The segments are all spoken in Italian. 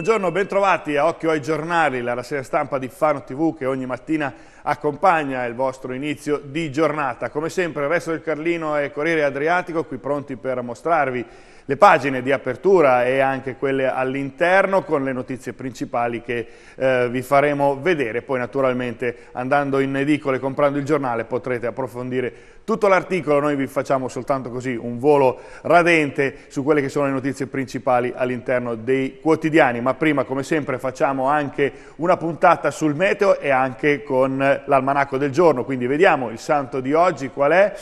Buongiorno, bentrovati a Occhio ai giornali, la rassegna stampa di Fano TV che ogni mattina accompagna il vostro inizio di giornata. Come sempre il resto del Carlino e Corriere Adriatico qui pronti per mostrarvi le pagine di apertura e anche quelle all'interno con le notizie principali che eh, vi faremo vedere. Poi naturalmente andando in edicole, comprando il giornale potrete approfondire tutto l'articolo, noi vi facciamo soltanto così un volo radente su quelle che sono le notizie principali all'interno dei quotidiani, ma prima come sempre facciamo anche una puntata sul meteo e anche con l'almanacco del giorno, quindi vediamo il santo di oggi qual è.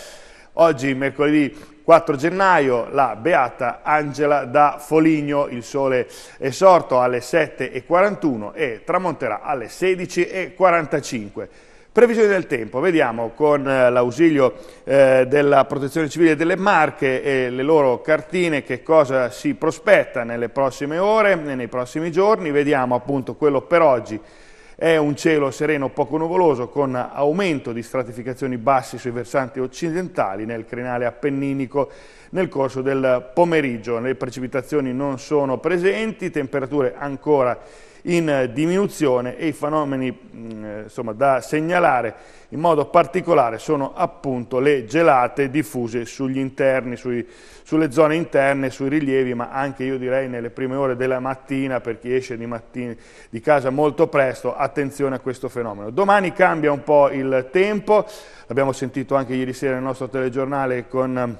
Oggi mercoledì 4 gennaio la beata Angela da Foligno, il sole è sorto alle 7.41 e tramonterà alle 16.45. Previsioni del tempo, vediamo con eh, l'ausilio eh, della protezione civile delle Marche e le loro cartine che cosa si prospetta nelle prossime ore, nei prossimi giorni, vediamo appunto quello per oggi è un cielo sereno poco nuvoloso con aumento di stratificazioni bassi sui versanti occidentali nel crinale appenninico nel corso del pomeriggio. Le precipitazioni non sono presenti, temperature ancora in diminuzione e i fenomeni mm, eh, insomma, da segnalare in modo particolare sono appunto le gelate diffuse sugli interni, sui, sulle zone interne, sui rilievi, ma anche io direi nelle prime ore della mattina per chi esce di, mattina, di casa molto presto, attenzione a questo fenomeno. Domani cambia un po' il tempo, l'abbiamo sentito anche ieri sera nel nostro telegiornale con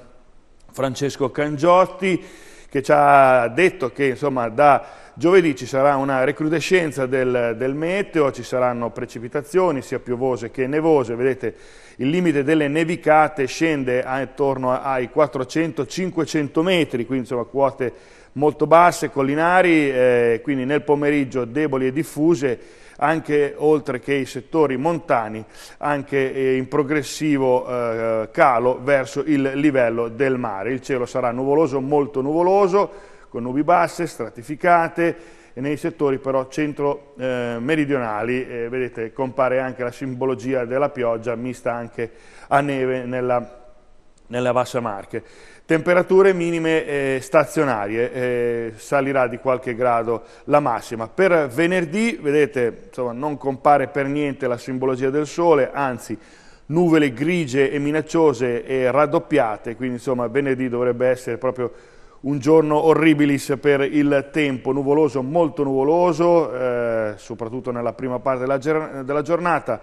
Francesco Cangiotti, che ci ha detto che insomma, da giovedì ci sarà una recrudescenza del, del, meteo, ci saranno precipitazioni sia piovose che nevose, vedete il limite delle nevicate scende a, intorno ai 400-500 metri, quindi insomma quote molto basse, collinari, eh, quindi nel pomeriggio deboli e diffuse, anche oltre che i settori montani, anche eh, in progressivo eh, calo verso il livello del mare. Il cielo sarà nuvoloso, molto nuvoloso, con nubi basse, stratificate, nei settori però centro-meridionali, eh, eh, vedete, compare anche la simbologia della pioggia mista anche a neve nella, nella bassa Marche. Temperature minime eh, stazionarie, eh, salirà di qualche grado la massima. Per venerdì, vedete, insomma, non compare per niente la simbologia del sole, anzi nuvole grigie e minacciose e raddoppiate, quindi insomma venerdì dovrebbe essere proprio un giorno orribilis per il tempo, nuvoloso, molto nuvoloso, eh, soprattutto nella prima parte della, della giornata,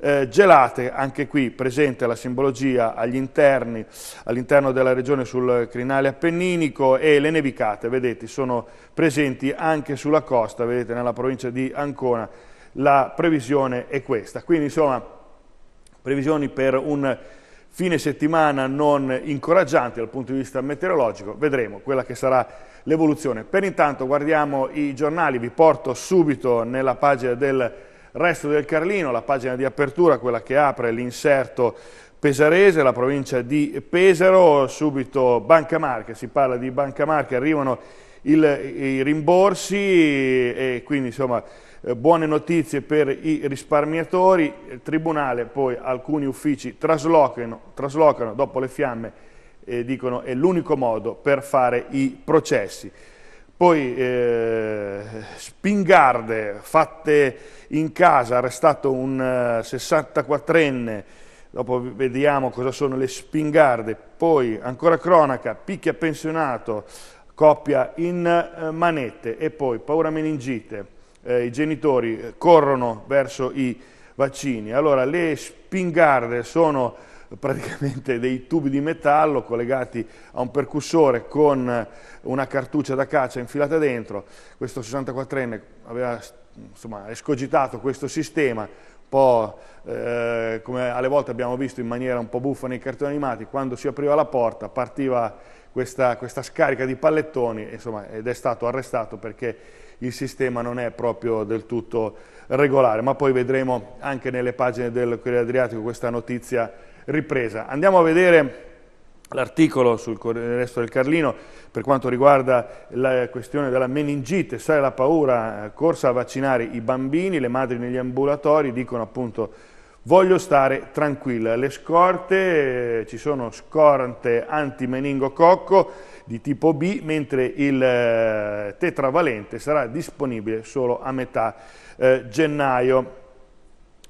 eh, gelate, anche qui presente la simbologia agli interni, all'interno della regione sul crinale appenninico e le nevicate, vedete, sono presenti anche sulla costa, vedete, nella provincia di Ancona la previsione è questa. Quindi insomma, previsioni per un fine settimana non incoraggianti dal punto di vista meteorologico, vedremo quella che sarà l'evoluzione. Per intanto guardiamo i giornali, vi porto subito nella pagina del Resto del Carlino, la pagina di apertura, quella che apre l'inserto pesarese, la provincia di Pesaro, subito Banca Marche, si parla di Banca Marche, arrivano il, i rimborsi e quindi insomma eh, buone notizie per i risparmiatori, il Tribunale poi alcuni uffici traslocano, traslocano dopo le fiamme e eh, dicono è l'unico modo per fare i processi. Poi eh, spingarde fatte in casa, arrestato un 64enne, eh, dopo vediamo cosa sono le spingarde. Poi ancora cronaca, picchia pensionato, coppia in eh, manette e poi paura meningite. Eh, I genitori corrono verso i vaccini. Allora le spingarde sono praticamente dei tubi di metallo collegati a un percussore con una cartuccia da caccia infilata dentro. Questo 64enne aveva insomma, escogitato questo sistema, po' eh, come alle volte abbiamo visto in maniera un po' buffa nei cartoni animati, quando si apriva la porta partiva questa, questa scarica di pallettoni insomma, ed è stato arrestato perché il sistema non è proprio del tutto regolare, ma poi vedremo anche nelle pagine del Corriere Adriatico questa notizia ripresa. Andiamo a vedere l'articolo sul resto del Carlino per quanto riguarda la questione della meningite, sai la paura, eh, corsa a vaccinare i bambini, le madri negli ambulatori dicono appunto voglio stare tranquilla. Le scorte, eh, ci sono scorte anti-meningococco di tipo B, mentre il eh, tetravalente sarà disponibile solo a metà eh, gennaio.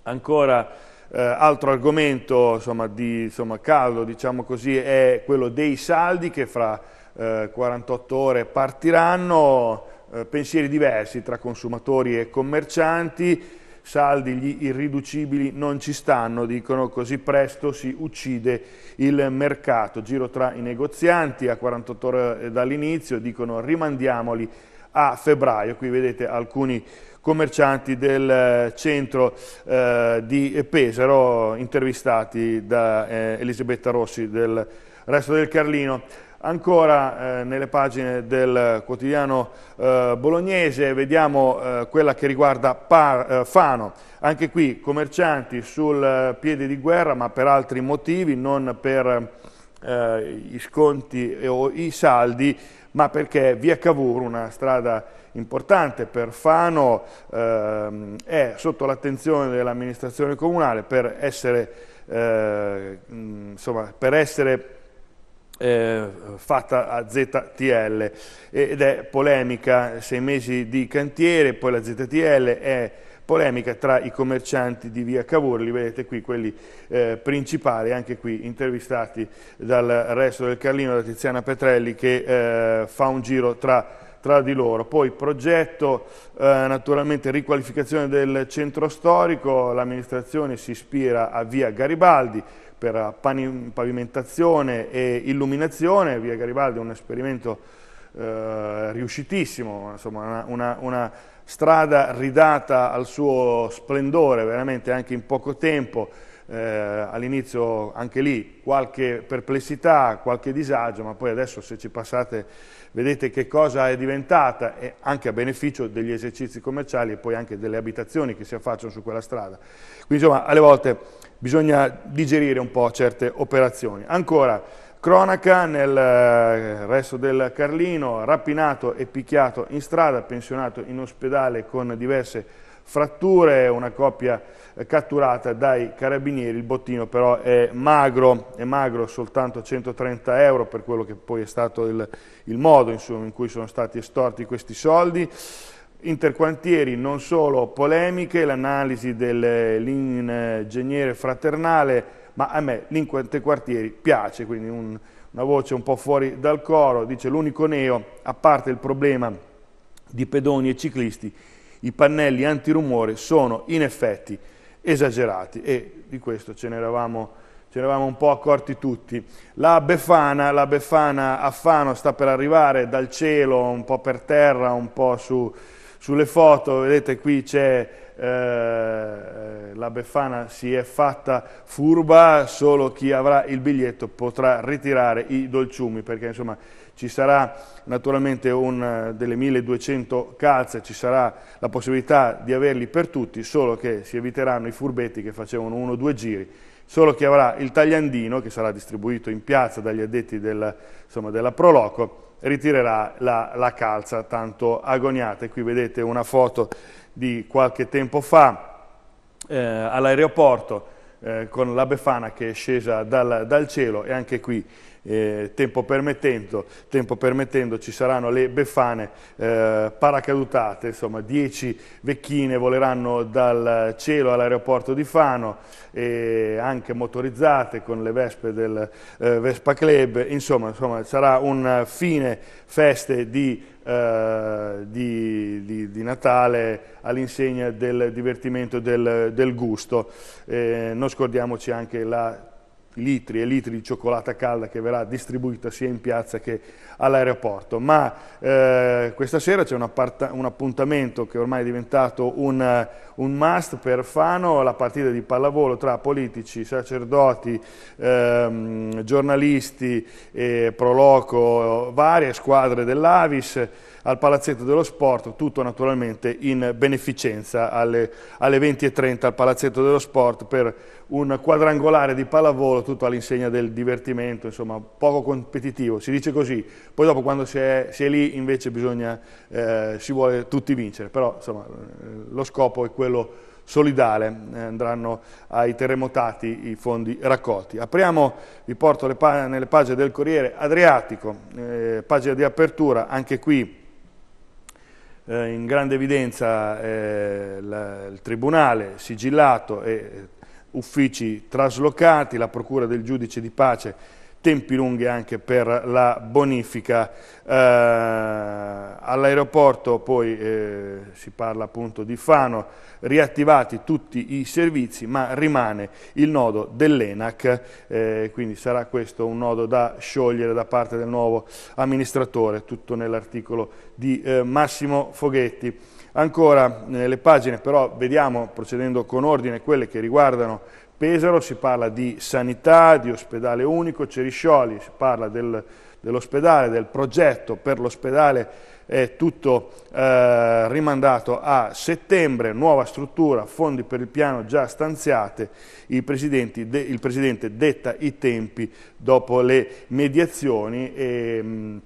Ancora eh, altro argomento insomma, di, insomma, caldo diciamo così, è quello dei saldi che fra eh, 48 ore partiranno, eh, pensieri diversi tra consumatori e commercianti, saldi gli irriducibili non ci stanno, dicono così presto si uccide il mercato. Giro tra i negozianti a 48 ore eh, dall'inizio, dicono rimandiamoli a febbraio. Qui vedete alcuni commercianti del eh, centro eh, di Pesaro intervistati da eh, Elisabetta Rossi del resto del Carlino. Ancora eh, nelle pagine del quotidiano eh, bolognese vediamo eh, quella che riguarda Par, eh, Fano, anche qui commercianti sul eh, piede di guerra ma per altri motivi, non per gli sconti o i saldi ma perché via Cavour, una strada importante per Fano ehm, è sotto l'attenzione dell'amministrazione comunale per essere, eh, insomma, per essere eh, fatta a ZTL ed è polemica, sei mesi di cantiere, poi la ZTL è polemica tra i commercianti di via Cavour, li vedete qui quelli eh, principali, anche qui intervistati dal resto del Carlino, da Tiziana Petrelli che eh, fa un giro tra tra di loro. Poi progetto eh, naturalmente riqualificazione del centro storico, l'amministrazione si ispira a via Garibaldi per pavimentazione e illuminazione, via Garibaldi è un esperimento eh, riuscitissimo, insomma una, una, una strada ridata al suo splendore veramente anche in poco tempo, eh, all'inizio anche lì qualche perplessità, qualche disagio, ma poi adesso se ci passate vedete che cosa è diventata, e anche a beneficio degli esercizi commerciali e poi anche delle abitazioni che si affacciano su quella strada. Quindi insomma alle volte bisogna digerire un po' certe operazioni. Ancora, cronaca nel eh, resto del Carlino, rapinato e picchiato in strada, pensionato in ospedale con diverse fratture, una coppia eh, catturata dai carabinieri, il bottino però è magro, è magro soltanto 130 euro per quello che poi è stato il, il modo insomma, in cui sono stati estorti questi soldi. Interquantieri non solo polemiche, l'analisi dell'ingegnere eh, fraternale, ma a me l'interquartieri piace, quindi un, una voce un po' fuori dal coro, dice l'unico neo, a parte il problema di pedoni e ciclisti, i pannelli antirumore sono in effetti esagerati e di questo ce ne eravamo, ce ne eravamo un po' accorti tutti. La Befana, la Befana a Fano sta per arrivare dal cielo, un po' per terra, un po' su, sulle foto, vedete qui c'è eh, la Befana si è fatta furba, solo chi avrà il biglietto potrà ritirare i dolciumi perché insomma ci sarà naturalmente un, eh, delle 1200 calze, ci sarà la possibilità di averli per tutti, solo che si eviteranno i furbetti che facevano uno o due giri, solo che avrà il tagliandino che sarà distribuito in piazza dagli addetti del, insomma, della Proloco, ritirerà la, la calza tanto agoniata. E qui vedete una foto di qualche tempo fa eh, all'aeroporto eh, con la Befana che è scesa dal, dal cielo e anche qui eh, tempo, permettendo, tempo, permettendo, ci saranno le befane eh, paracadutate, insomma 10 vecchine voleranno dal cielo all'aeroporto di Fano, eh, anche motorizzate con le vespe del eh, Vespa Club, insomma, insomma sarà un fine feste di Uh, di, di, di, Natale all'insegna del divertimento, del, del gusto. Eh, non scordiamoci anche la litri e litri di cioccolata calda che verrà distribuita sia in piazza che all'aeroporto. Ma eh, questa sera c'è un, un, appuntamento che ormai è diventato un, eh, un, must per Fano, la partita di pallavolo tra politici, sacerdoti, ehm, giornalisti, eh, proloco, varie squadre dell'Avis al Palazzetto dello Sport, tutto naturalmente in beneficenza alle, alle 20.30 al Palazzetto dello Sport per un quadrangolare di pallavolo tutto all'insegna del divertimento, insomma poco competitivo, si dice così, poi dopo quando si è, si è lì invece bisogna, eh, si vuole tutti vincere, però insomma eh, lo scopo è quello solidale, eh, andranno ai terremotati i fondi raccolti. Apriamo, vi porto pa nelle pagine del Corriere Adriatico, eh, pagina di apertura, anche qui eh, in grande evidenza eh, il tribunale sigillato e uffici traslocati, la procura del giudice di pace tempi lunghi anche per la bonifica. Eh, All'aeroporto poi eh, si parla appunto di Fano, riattivati tutti i servizi ma rimane il nodo dell'ENAC, eh, quindi sarà questo un nodo da sciogliere da parte del nuovo amministratore, tutto nell'articolo di eh, Massimo Foghetti. Ancora nelle eh, pagine però vediamo procedendo con ordine quelle che riguardano Pesaro, si parla di sanità, di ospedale unico, Ceriscioli, si parla del, dell'ospedale, del progetto per l'ospedale, è tutto eh, rimandato a settembre, nuova struttura, fondi per il piano già stanziate, il, de, il Presidente detta i tempi dopo le mediazioni e, ehm,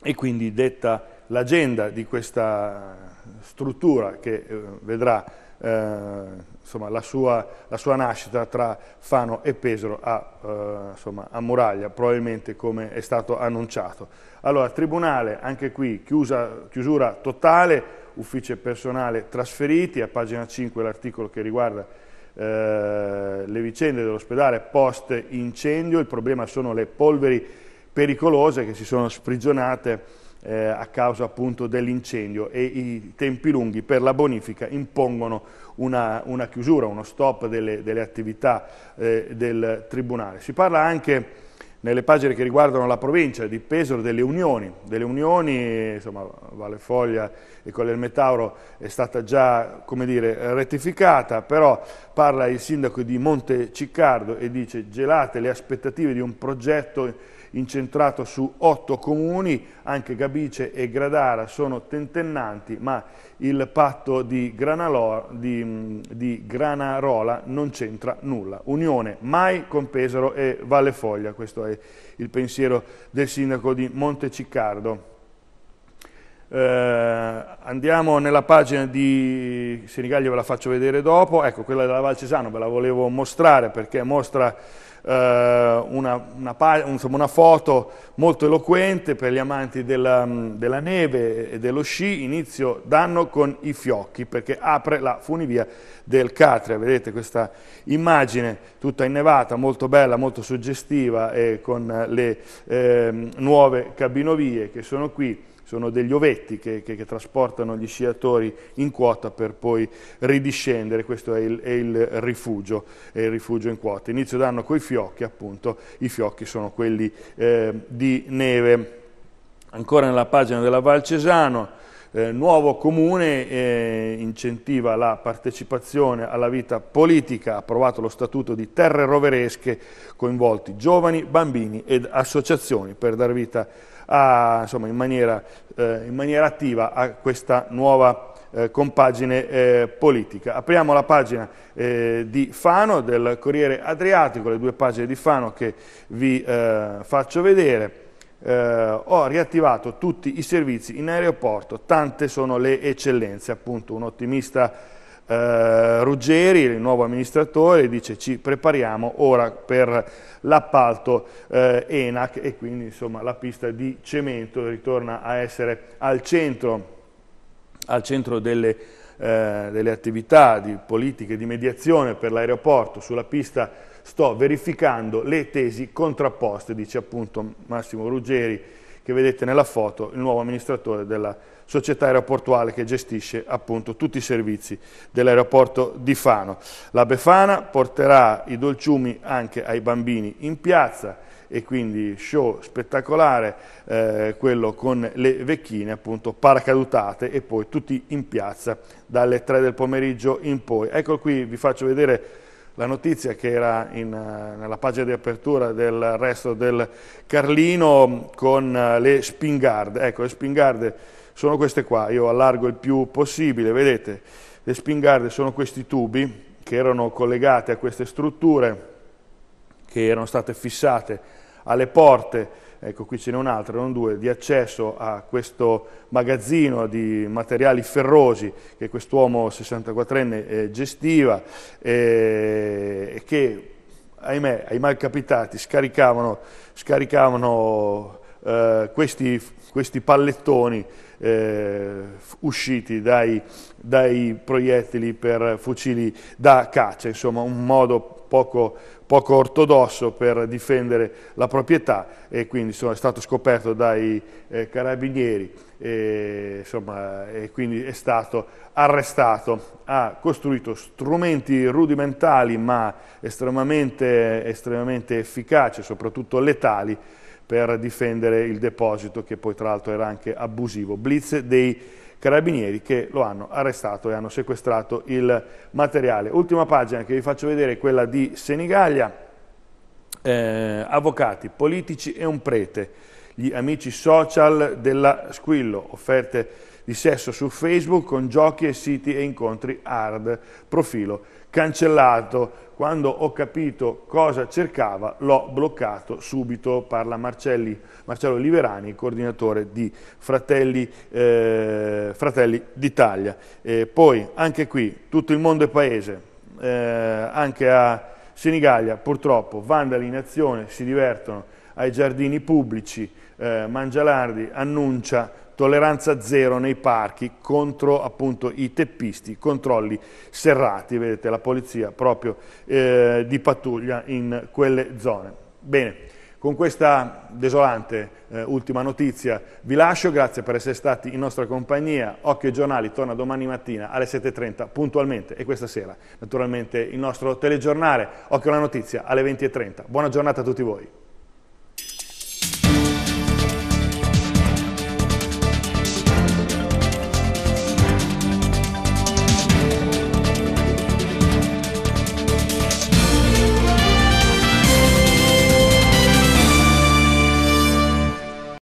e quindi detta l'agenda di questa struttura che eh, vedrà eh, insomma, la, sua, la, sua, nascita tra Fano e Pesaro a, eh, insomma, a Muraglia, probabilmente come è stato annunciato. Allora, tribunale, anche qui chiusa, chiusura totale, ufficio personale trasferiti, a pagina 5 l'articolo che riguarda eh, le vicende dell'ospedale post incendio, il problema sono le polveri pericolose che si sono sprigionate eh, a causa appunto dell'incendio e i tempi lunghi per la bonifica impongono una, una chiusura, uno stop delle, delle attività eh, del Tribunale. Si parla anche nelle pagine che riguardano la provincia di Pesaro delle unioni, delle unioni, insomma Valle Foglia e con del Metauro è stata già, come dire, rettificata, però parla il sindaco di Monte Ciccardo e dice gelate le aspettative di un progetto incentrato su otto comuni, anche Gabice e Gradara sono tentennanti, ma il patto di, Granalo, di, di Granarola non c'entra nulla. Unione mai con Pesaro e Vallefoglia, questo è il pensiero del sindaco di Monteciccardo. Eh, andiamo nella pagina di Senigallia, ve la faccio vedere dopo, ecco quella della Valcesano ve la volevo mostrare perché mostra eh, una, una, insomma, una, foto molto eloquente per gli amanti della, mm, della neve e dello sci, inizio d'anno con i fiocchi perché apre la funivia del Catria, vedete questa immagine tutta innevata, molto bella, molto suggestiva e con le eh, nuove cabinovie che sono qui sono degli ovetti che, che, che, trasportano gli sciatori in quota per poi ridiscendere, questo è il, è il, rifugio, è il rifugio, in quota. Inizio d'anno con i fiocchi, appunto, i fiocchi sono quelli eh, di neve. Ancora nella pagina della Val Cesano, eh, nuovo comune eh, incentiva la partecipazione alla vita politica, ha approvato lo statuto di terre roveresche, coinvolti giovani, bambini ed associazioni per dar vita a, insomma, in, maniera, eh, in, maniera, attiva a questa nuova eh, compagine eh, politica. Apriamo la pagina eh, di Fano del Corriere Adriatico, le due pagine di Fano che vi faccio vedere eh, ho riattivato tutti i servizi in aeroporto, tante sono le eccellenze, appunto un ottimista eh, Ruggeri, il nuovo amministratore, dice ci prepariamo ora per l'appalto eh, ENAC e quindi insomma la pista di cemento ritorna a essere al centro, al centro delle, eh, delle attività di politiche di mediazione per l'aeroporto sulla pista sto verificando le tesi contrapposte, dice appunto Massimo Ruggeri, che vedete nella foto, il nuovo amministratore della società aeroportuale che gestisce appunto tutti i servizi dell'aeroporto di Fano. La Befana porterà i dolciumi anche ai bambini in piazza e quindi show spettacolare, eh, quello con le vecchine appunto paracadutate e poi tutti in piazza dalle 3 del pomeriggio in poi. Ecco qui vi faccio vedere la notizia che era in, eh, nella pagina di apertura del resto del Carlino con eh, le spingarde. Ecco, le spingarde sono queste qua, io allargo il più possibile, vedete, le spingarde sono questi tubi che erano collegati a queste strutture che erano state fissate alle porte ecco qui ce n'è un'altra, non due, di accesso a questo magazzino di materiali ferrosi che quest'uomo 64enne eh, gestiva eh, e eh, che, ahimè, ai malcapitati scaricavano, scaricavano eh, questi, questi, pallettoni eh, usciti dai, dai proiettili per fucili da caccia, insomma un modo poco poco ortodosso per difendere la proprietà e quindi insomma, è stato scoperto dai eh, carabinieri e, insomma, e, quindi è stato arrestato. Ha costruito strumenti rudimentali ma estremamente, estremamente efficaci, soprattutto letali, per difendere il deposito che poi tra l'altro era anche abusivo. Blitz dei carabinieri che lo hanno arrestato e hanno sequestrato il materiale. Ultima pagina che vi faccio vedere è quella di Senigallia, eh, avvocati, politici e un prete, gli amici social della Squillo, offerte di sesso su Facebook con giochi e siti e incontri hard, profilo cancellato, quando ho capito cosa cercava l'ho bloccato subito, parla Marcelli, Marcello Liverani, coordinatore di Fratelli, eh, Fratelli d'Italia. Eh, poi anche qui tutto il mondo è paese, eh, anche a Senigallia purtroppo vandali in azione si divertono ai giardini pubblici, eh, Mangialardi annuncia tolleranza zero nei parchi contro appunto, i teppisti, controlli serrati, vedete la polizia proprio eh, di pattuglia in quelle zone. Bene. Con questa desolante eh, ultima notizia vi lascio, grazie per essere stati in nostra compagnia. Occhio ai giornali torna domani mattina alle 7.30 puntualmente e questa sera naturalmente il nostro telegiornale. Occhio alla notizia alle 20.30. Buona giornata a tutti voi.